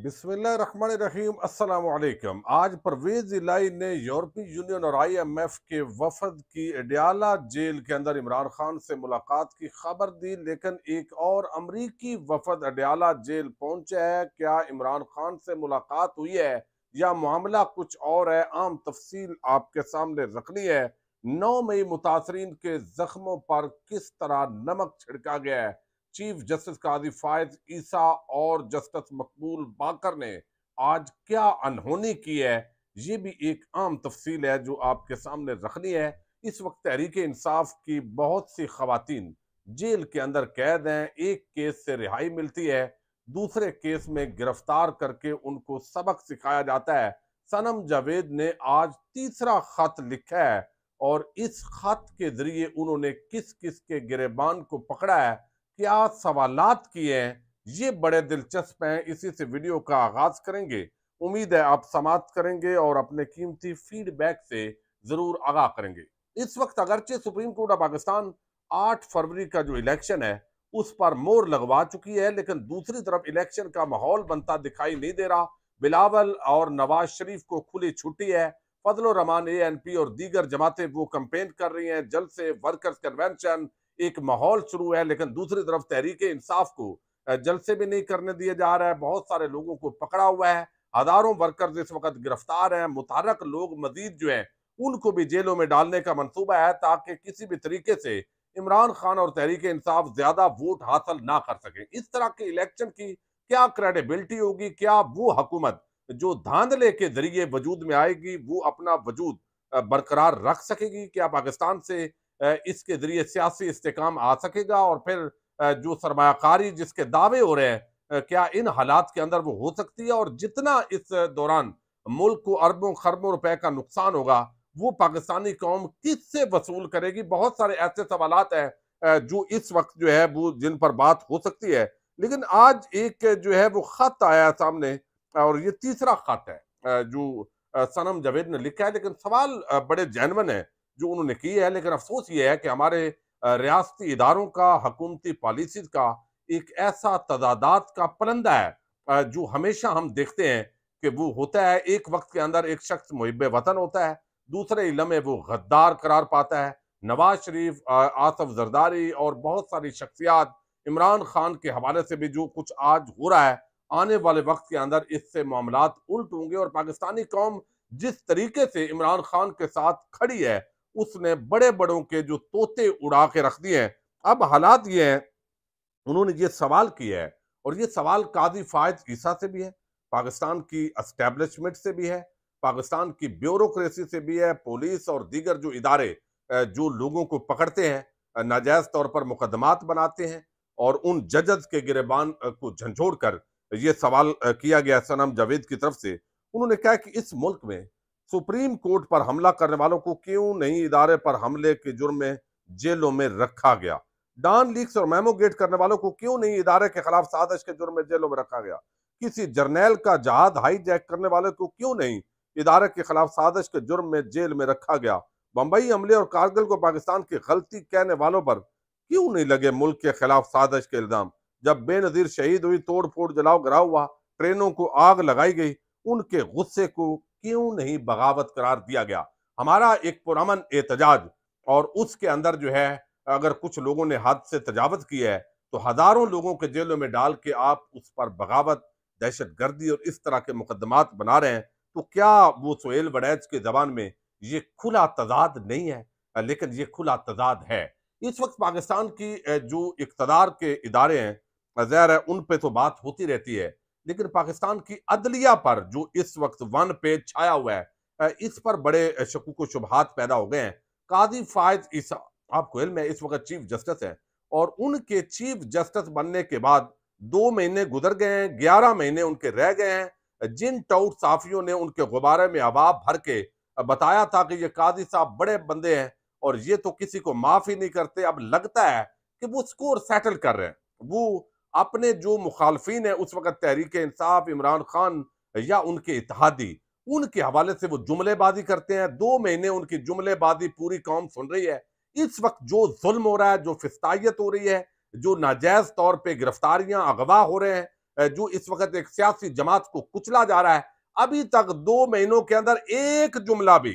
बिस्मिल्लाम अस्सलाम आज परवेज इलाई ने यूरोपीय यूनियन और आईएमएफ के वफद की अडियाला जेल के अंदर इमरान खान से मुलाकात की खबर दी लेकिन एक और अमरीकी वफद अडियाला जेल पहुंचे है क्या इमरान खान से मुलाकात हुई है या मामला कुछ और है आम तफसील आपके सामने रखनी है नौ मई मुतासरीन के जख्मों पर किस तरह नमक छिड़का गया है चीफ जस्टिस काजी फायज ईसा और जस्टिस मकबूल बाकर ने आज क्या अनहोनी की है ये भी एक आम तफसील है जो आपके सामने रखनी है इस वक्त तहरीक इंसाफ की बहुत सी खातन जेल के अंदर कैद हैं एक केस से रिहाई मिलती है दूसरे केस में गिरफ्तार करके उनको सबक सिखाया जाता है सनम जावेद ने आज तीसरा खत लिखा है और इस खत के जरिए उन्होंने किस किस के गिरेबान को पकड़ा है क्या सवालात किए हैं ये बड़े दिलचस्प हैं इसी से वीडियो का आगाज करेंगे उम्मीद है आप समाप्त करेंगे और अपने कीमती फीडबैक से जरूर आगाह करेंगे इस वक्त अगरचे सुप्रीम कोर्ट ऑफ पाकिस्तान 8 फरवरी का जो इलेक्शन है उस पर मोर लगवा चुकी है लेकिन दूसरी तरफ इलेक्शन का माहौल बनता दिखाई नहीं दे रहा बिलावल और नवाज शरीफ को खुली छुट्टी है Fazal Rehman A N P और दीगर जमातें वो कंपेन कर रही हैं से वर्कर्स कन्वेंशन एक माहौल शुरू है लेकिन दूसरी तरफ तहरीक इंसाफ को जलसे भी नहीं करने दिए जा रहा है बहुत सारे लोगों को पकड़ा हुआ है हजारों वर्कर्स इस वक्त गिरफ्तार हैं मुतारक लोग मजीद जो हैं उनको भी जेलों में डालने का मनसूबा है ताकि किसी भी तरीके से इमरान खान और तहरीक इंसाफ ज्यादा वोट हासिल ना कर सके इस तरह के इलेक्शन की क्या क्रेडिबिलिटी होगी क्या वो हकूमत जो धांधले के जरिए वजूद में आएगी वो अपना वजूद बरकरार रख सकेगी क्या पाकिस्तान से इसके ज़रिए सियासी इस्तेकाम आ सकेगा और फिर जो सरमाकारी जिसके दावे हो रहे हैं क्या इन हालात के अंदर वो हो सकती है और जितना इस दौरान मुल्क को अरबों खरबों रुपए का नुकसान होगा वो पाकिस्तानी कौम किस से वसूल करेगी बहुत सारे ऐसे सवाल हैं जो इस वक्त जो है वो जिन पर बात हो सकती है लेकिन आज एक जो है वो ख़त आया सामने और ये तीसरा ख़त है जो सनम जावेद ने लिखा है लेकिन सवाल बड़े जैनवन है जो उन्होंने की है लेकिन अफसोस ये है कि हमारे रियाती इदारों का हकूमती पॉलिसी का एक ऐसा तदादात का परंदा है जो हमेशा हम देखते हैं कि वो होता है एक वक्त के अंदर एक शख्स मुहब वतन होता है दूसरे इलम वो गद्दार करार पाता है नवाज शरीफ आसफ जरदारी और बहुत सारी शख्सियात इमरान खान के हवाले से भी जो कुछ आज हो रहा है आने वाले वक्त के अंदर इससे मामला उल्ट होंगे और पाकिस्तानी कौम जिस तरीके से इमरान खान के साथ खड़ी है उसने बड़े बड़ों के जो तोते उड़ा के रख दिए हैं अब हालात ये हैं उन्होंने ये सवाल किया है और ये सवाल काजी फायद ईसा से भी है पाकिस्तान की इस्टेब्लिशमेंट से भी है पाकिस्तान की ब्यूरोक्रेसी से भी है पुलिस और दीगर जो इदारे जो लोगों को पकड़ते हैं नाजायज तौर पर मुकदमात बनाते हैं और उन जजस के गिरबान को झंझोड़ कर ये सवाल किया गया सनम जावेद की तरफ से उन्होंने कहा कि इस मुल्क में सुप्रीम कोर्ट पर हमला करने वालों को क्यों नहीं इदारे पर हमले के जुर्म में जेलों में रखा गया डान लीक्स और मैमो गेट करने वालों को क्यों नहीं इदारे के खिलाफ साजिश के जुर्म में जेलों में रखा गया किसी जर्नैल का जहाज हाईजैक करने वाले को क्यों नहीं इदारे के खिलाफ साजिश के जुर्म में जेल में रखा गया बंबई हमले और कारगिल को पाकिस्तान की गलती कहने वालों पर क्यों नहीं लगे मुल्क के खिलाफ साजिश के इल्जाम जब बेनजीर शहीद हुई तोड़ फोड़ जलाओ गिरा हुआ ट्रेनों को आग लगाई गई उनके गुस्से को क्यों नहीं बगावत करार दिया गया हमारा एक पुरमन एहतजाज और उसके अंदर जो है अगर कुछ लोगों ने हद से तजावत की है तो हजारों लोगों के जेलों में डाल के आप उस पर बगावत दहशत गर्दी और इस तरह के मुकदमात बना रहे हैं तो क्या वो सोहेल बड़ैज के जबान में ये खुला तजाद नहीं है लेकिन ये खुला तजाद है इस वक्त पाकिस्तान की जो इकतदार के इदारे हैं जहर है उन पर तो बात होती रहती है लेकिन पाकिस्तान की अदलिया पर जो इस वक्त वन पे छाया हुआ है इस पर बड़े शकूक शुबहत पैदा हो गए हैं काजी फायद ईसा आपको इल्म है इस वक्त चीफ जस्टिस हैं और उनके चीफ जस्टिस बनने के बाद दो महीने गुजर गए हैं ग्यारह महीने उनके रह गए हैं जिन टाउट साफियों ने उनके गुब्बारे में अबाब भर के बताया था कि ये काजी साहब बड़े बंदे हैं और ये तो किसी को माफ ही नहीं करते अब लगता है कि वो स्कोर सेटल कर रहे हैं वो अपने जो मुखालफी है उस वक्त तहरीक इंसाफ इमरान खान या उनके इतिहादी उनके हवाले से वो जुमलेबाजी करते हैं दो महीने उनकी जुमलेबाजी पूरी कौम सुन रही है इस वक्त जो जुल्म हो रहा है जो फिस्तायत हो रही है जो नाजायज तौर पर गिरफ्तारियां अगवा हो रहे हैं जो इस वक्त एक सियासी जमात को कुचला जा रहा है अभी तक दो महीनों के अंदर एक जुमला भी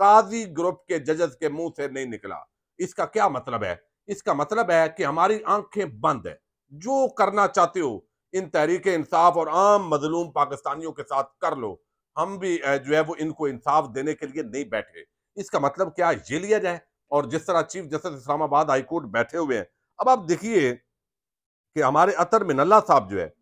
काजी ग्रुप के जजेस के मुंह से नहीं निकला इसका क्या मतलब है इसका मतलब है कि हमारी आंखें बंद है जो करना चाहते हो इन तहरीक इंसाफ और आम मजलूम पाकिस्तानियों के साथ कर लो हम भी जो है वो इनको इंसाफ देने के लिए नहीं बैठे इसका मतलब क्या ये लिया जाए और जिस तरह चीफ जस्टिस इस्लामाबाद हाईकोर्ट बैठे हुए हैं अब आप देखिए कि हमारे अतर मिनल्ला साहब जो है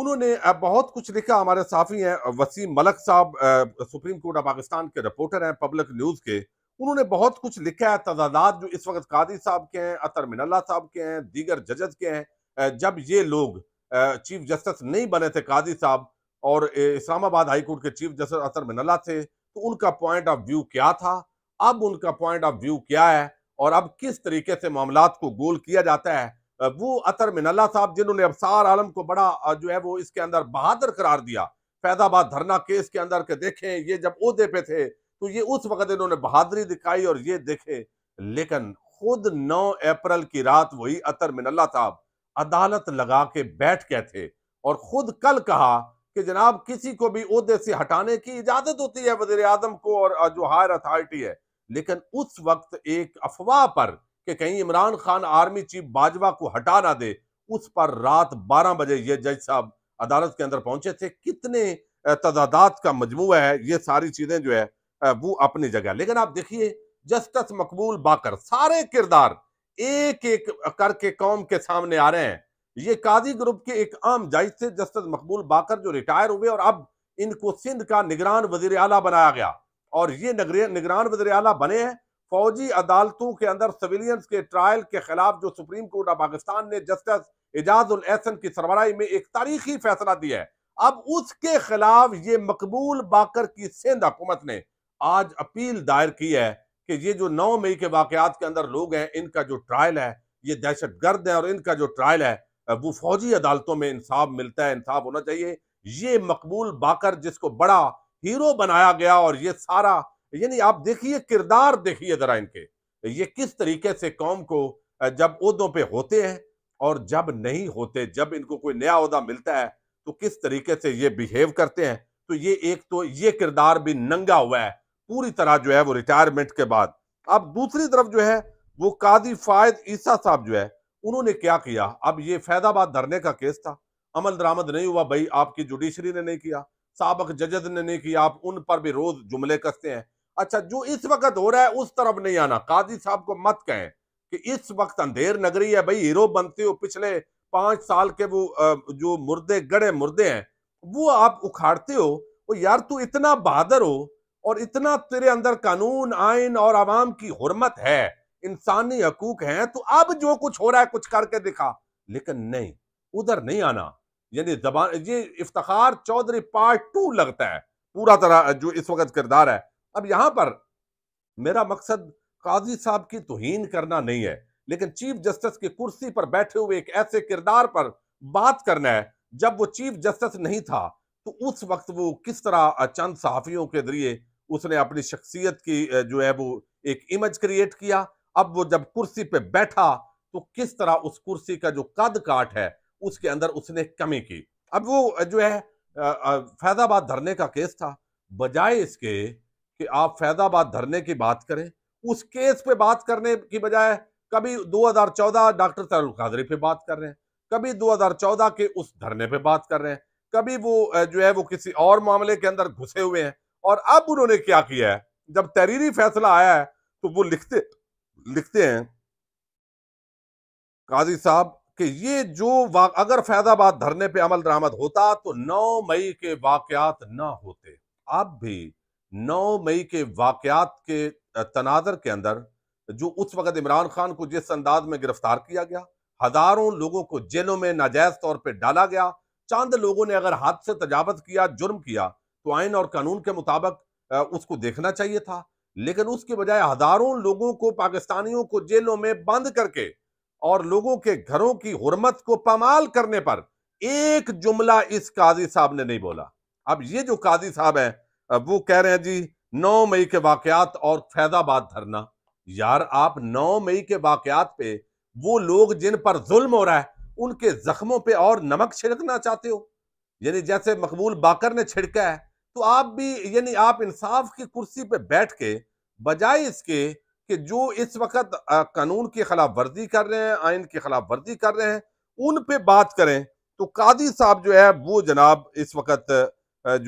उन्होंने बहुत कुछ लिखा हमारे साफी हैं वसीम मलक साहब सुप्रीम कोर्ट ऑफ पाकिस्तान के रिपोर्टर हैं पब्लिक न्यूज़ के उन्होंने बहुत कुछ लिखा है तजादात जो इस वक्त कादी साहब के हैं अतर मिनल्ला साहब के हैं दीगर जजज के हैं जब ये लोग चीफ जस्टिस नहीं बने थे कादी साहब और इस्लामाबाद हाई कोर्ट के चीफ जस्टिस अतर मिनल्ला थे तो उनका पॉइंट ऑफ व्यू क्या था अब उनका पॉइंट ऑफ व्यू क्या है और अब किस तरीके से मामला को गोल किया जाता है वो अतर मिनल्ला साहब जिन्होंने अबसार आलम को बड़ा जो है वो इसके अंदर बहादुर करार दिया फैजाबाद धरना केस के अंदर के देखें ये जब उहदे पे थे तो ये उस वक्त इन्होंने बहादुरी दिखाई और ये देखे लेकिन खुद 9 अप्रैल की रात वही अतर मिनल्ला साहब अदालत लगा के बैठ गए थे और खुद कल कहा कि जनाब किसी को भी उहदे से हटाने की इजाजत होती है वजीर आजम को और जो हायर अथॉरिटी है लेकिन उस वक्त एक अफवाह पर कि कहीं इमरान खान आर्मी चीफ बाजवा को हटा ना दे उस पर रात 12 बजे ये जज साहब अदालत के अंदर पहुंचे थे कितने तदादात का मजमू है ये सारी चीज़ें जो है वो अपनी जगह लेकिन आप देखिए जस्टिस मकबूल बाकर सारे किरदार एक एक करके कौम के सामने आ रहे हैं ये काजी ग्रुप के एक आम जायज थे जस्टिस मकबूल बाकर जो रिटायर हुए और अब इनको सिंध का निगरान वजीर आला बनाया गया और ये निगरान वजीर आला बने हैं फौजी अदालतों के अंदर सिविलियंस के ट्रायल के खिलाफ जो सुप्रीम कोर्ट ऑफ पाकिस्तान ने जस्टिस एजाज उल एहसन की सरबराही में एक तारीखी फैसला दिया है अब उसके खिलाफ ये मकबूल बाकर की सिंध हुकूमत ने आज अपील दायर की है कि ये जो 9 मई के वाकयात के अंदर लोग हैं इनका जो ट्रायल है ये दहशत गर्द है और इनका जो ट्रायल है वो फौजी अदालतों में इंसाफ मिलता है इंसाफ होना चाहिए ये मकबूल बाकर जिसको बड़ा हीरो बनाया गया और ये सारा यानी आप देखिए किरदार देखिए जरा इनके ये किस तरीके से कौम को जब उहदों पर होते हैं और जब नहीं होते जब इनको कोई नया उदा मिलता है तो किस तरीके से ये बिहेव करते हैं तो ये एक तो ये किरदार भी नंगा हुआ है पूरी तरह जो है वो रिटायरमेंट के बाद अब दूसरी तरफ जो है वो काजी फायद ईसा साहब जो है उन्होंने क्या किया अब ये फैदाबाद धरने का केस था अमल दरामद नहीं हुआ भाई आपकी जुडिशरी ने नहीं किया सबक जजद ने नहीं किया आप उन पर भी रोज जुमले कसते हैं अच्छा जो इस वक्त हो रहा है उस तरफ नहीं आना काजी साहब को मत कहें कि इस वक्त अंधेर नगरी है भाई हीरो बनते हो पिछले पांच साल के वो जो मुर्दे गड़े मुर्दे हैं वो आप उखाड़ते हो वो यार तू इतना बहादुर हो और इतना तेरे अंदर कानून आइन और आवाम की हरमत है इंसानी हकूक है तो अब जो कुछ हो रहा है कुछ करके दिखा लेकिन नहीं उधर नहीं आना यानी जबान ये इफ्तार चौधरी पार्ट टू लगता है पूरा तरह जो इस वक्त किरदार है अब यहां पर मेरा मकसद काजी साहब की तोहन करना नहीं है लेकिन चीफ जस्टिस की कुर्सी पर बैठे हुए एक ऐसे किरदार पर बात करना है जब वो चीफ जस्टिस नहीं था तो उस वक्त वो किस तरह चंद सहाफ़ियों के जरिए उसने अपनी शख्सियत की जो है वो एक इमेज क्रिएट किया अब वो जब कुर्सी पे बैठा तो किस तरह उस कुर्सी का जो कद काट है उसके अंदर उसने कमी की अब वो जो है फैजाबाद धरने का केस था बजाय इसके कि आप फैजाबाद धरने की बात करें उस केस पे बात करने की बजाय कभी 2014 डॉक्टर तारुल कादरी पे बात कर रहे हैं कभी 2014 के उस धरने पे बात कर रहे हैं कभी वो जो है वो किसी और मामले के अंदर घुसे हुए हैं और अब उन्होंने क्या किया है जब तहरीरी फैसला आया है तो वो लिखते लिखते हैं काजी साहब कि ये जो अगर फैजाबाद धरने पे अमल दरामद होता तो 9 मई के वाकयात ना होते अब भी 9 मई के वाकयात के तनाजर के अंदर जो उस वक्त इमरान खान को जिस अंदाज में गिरफ्तार किया गया हजारों लोगों को जेलों में नाजायज तौर पर डाला गया चांद लोगों ने अगर हाथ से तजावत किया जुर्म किया तो आइन और कानून के मुताबिक उसको देखना चाहिए था लेकिन उसके बजाय हजारों लोगों को पाकिस्तानियों को जेलों में बंद करके और लोगों के घरों की हरमत को पमाल करने पर एक जुमला इस काजी साहब ने नहीं बोला अब ये जो काजी साहब है वो कह रहे हैं जी नौ मई के वाकयात और फैजाबाद धरना यार आप नौ मई के वाकयात पे वो लोग जिन पर जुल्म हो रहा है उनके जख्मों पे और नमक छिड़कना चाहते हो यानी जैसे मकबूल बाकर ने छिड़का है तो आप भी यानी आप इंसाफ की कुर्सी पे बैठ के बजाय इसके कि जो इस वक्त कानून की खिलाफ वर्जी कर रहे हैं आइन की खिलाफ वर्जी कर रहे हैं उन पे बात करें तो कादी साहब जो है वो जनाब इस वक्त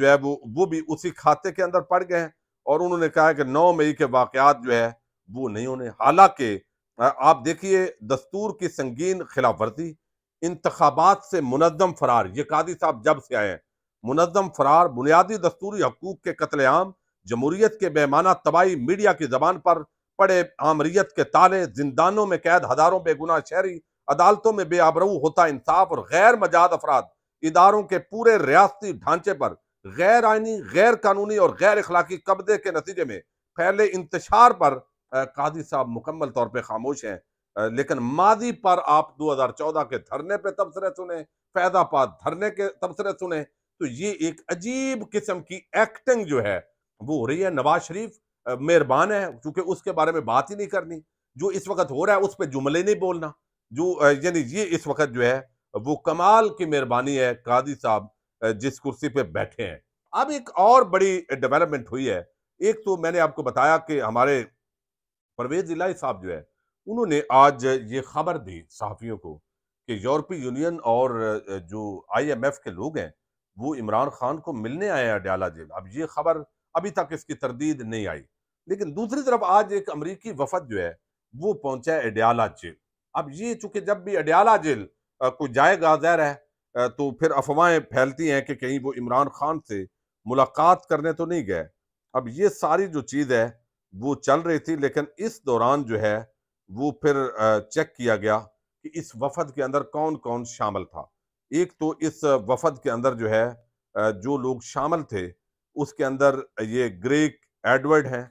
जो है वो वो भी उसी खाते के अंदर पड़ गए हैं और उन्होंने कहा कि नौ मई के वाक़ात जो है वो नहीं होने हालांकि आप देखिए दस्तूर की संगीन खिलाफ वर्जी इंतबात से मुनदम फरार ये कादी साहब जब से आए हैं मुनम फरार बुनियादी दस्तूरी हकूक के कत्लेम जमहूरीत के बेमाना तबाही मीडिया की जबान पर पड़े आमरीत के ताले जिंदानों में कैद हजारों बेगुना शहरी अदालतों में बेआबरू होता इंसाफ और गैर मजाद अफराद इदारों के पूरे रियाती ढांचे पर गैर आइनी गैर कानूनी और गैर अखलाकी कब्जे के नतीजे में फैले इंतशार पर कादी साहब मुकम्मल तौर पर खामोश हैं लेकिन माजी पर आप दो हजार चौदह के धरने पर तबसरे सुने फैजाबाद धरने के तबसरे सुने तो ये एक अजीब किस्म की एक्टिंग जो है वो हो रही है नवाज शरीफ मेहरबान है क्योंकि उसके बारे में बात ही नहीं करनी जो इस वक्त हो रहा है उस पर जुमले नहीं बोलना जो यानी ये इस वक्त जो है वो कमाल की मेहरबानी है कादी साहब जिस कुर्सी पे बैठे हैं अब एक और बड़ी डेवलपमेंट हुई है एक तो मैंने आपको बताया कि हमारे परवेज इलाई साहब जो है उन्होंने आज ये खबर दी सहाफ़ियों को कि यूरोपीय यूनियन और जो आईएमएफ के लोग हैं वो इमरान खान को मिलने आया अड्याला जेल अब ये खबर अभी तक इसकी तरदीद नहीं आई लेकिन दूसरी तरफ आज एक अमरीकी वफद जो है वो पहुंचा है अडयाला जेल अब ये चूंकि जब भी अडयाला जेल को जाएगा जहर है तो फिर अफवाहें फैलती हैं कि कहीं वो इमरान खान से मुलाकात करने तो नहीं गए अब ये सारी जो चीज़ है वो चल रही थी लेकिन इस दौरान जो है वो फिर चेक किया गया कि इस वफद के अंदर कौन कौन शामिल था एक तो इस वफद के अंदर जो है जो लोग शामिल थे उसके अंदर ये ग्रेक एडवर्ड हैं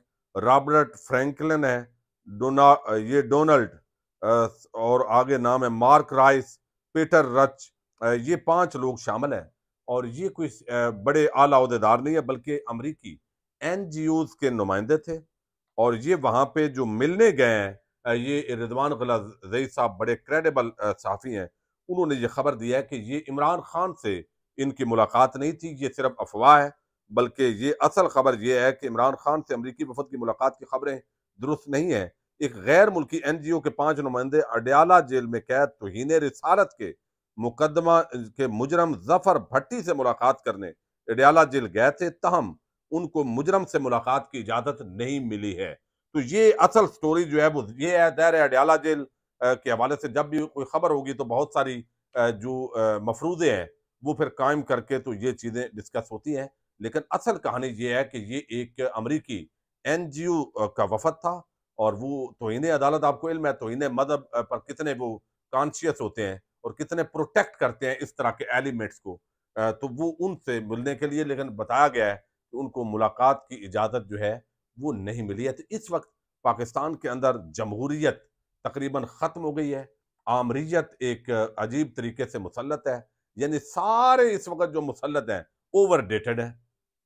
रॉबर्ट फ्रैंकलिन है डोना ये डोनाल्ड और आगे नाम है मार्क राइस पीटर रच ये पांच लोग शामिल हैं और ये कोई बड़े आला अहदेदार नहीं है बल्कि अमरीकी एन के नुमाइंदे थे और ये वहाँ पे जो मिलने गए हैं ये रिजवान गला जई साहब बड़े क्रेडिबल साफ़ी हैं उन्होंने ये खबर दिया है कि ये इमरान खान से इनकी मुलाकात नहीं थी ये सिर्फ अफवाह है बल्कि ये असल खबर यह है कि इमरान खान से अमरीकी वफद की मुलाकात की खबरें दुरुस्त नहीं है एक गैर मुल्की एन जी ओ के पांच नुमाइंदे अडयाला जेल में कैद हीने रिसारत के मुकदमा के मुजरम जफर भट्टी से मुलाकात करने अडयाला जेल गए थे तहम उनको मुजरम से मुलाकात की इजाज़त नहीं मिली है तो ये असल स्टोरी जो है वो ये है दहर अडयाला जेल के हवाले से जब भी कोई ख़बर होगी तो बहुत सारी जो मफरूज़े हैं वो फिर कायम करके तो ये चीज़ें डिस्कस होती हैं लेकिन असल कहानी ये है कि ये एक अमरीकी एन जी ओ का वफद था और वो तो इन्हें अदालत आपको इल्म है इन्हें मदहब पर कितने वो कॉन्शियस होते हैं और कितने प्रोटेक्ट करते हैं इस तरह के एलिमेंट्स को तो वो उनसे मिलने के लिए लेकिन बताया गया है कि उनको मुलाकात की इजाज़त जो है वो नहीं मिली है तो इस वक्त पाकिस्तान के अंदर जमहूरीत तकरीबन ख़त्म हो गई है आमरीत एक अजीब तरीके से मुसलत है यानी सारे इस वक्त जो मुसलत हैं ओवर डेटेड है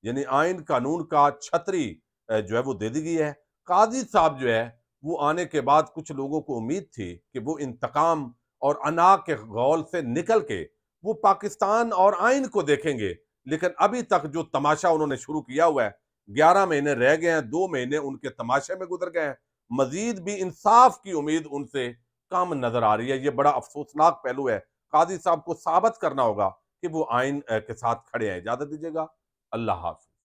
यानी आइन कानून का छतरी जो है वो दे दी गई है काजी साहब जो है वो आने के बाद कुछ लोगों को उम्मीद थी कि वो इंतकाम और अना के गौल से निकल के वो पाकिस्तान और आइन को देखेंगे लेकिन अभी तक जो तमाशा उन्होंने शुरू किया हुआ है ग्यारह महीने रह गए हैं दो महीने उनके तमाशे में गुजर गए हैं मजीद भी इंसाफ की उम्मीद उनसे कम नजर आ रही है ये बड़ा अफसोसनाक पहलू है काजी साहब को साबित करना होगा कि वो आइन के साथ खड़े हैं इजाजत दीजिएगा अल्लाह हाफ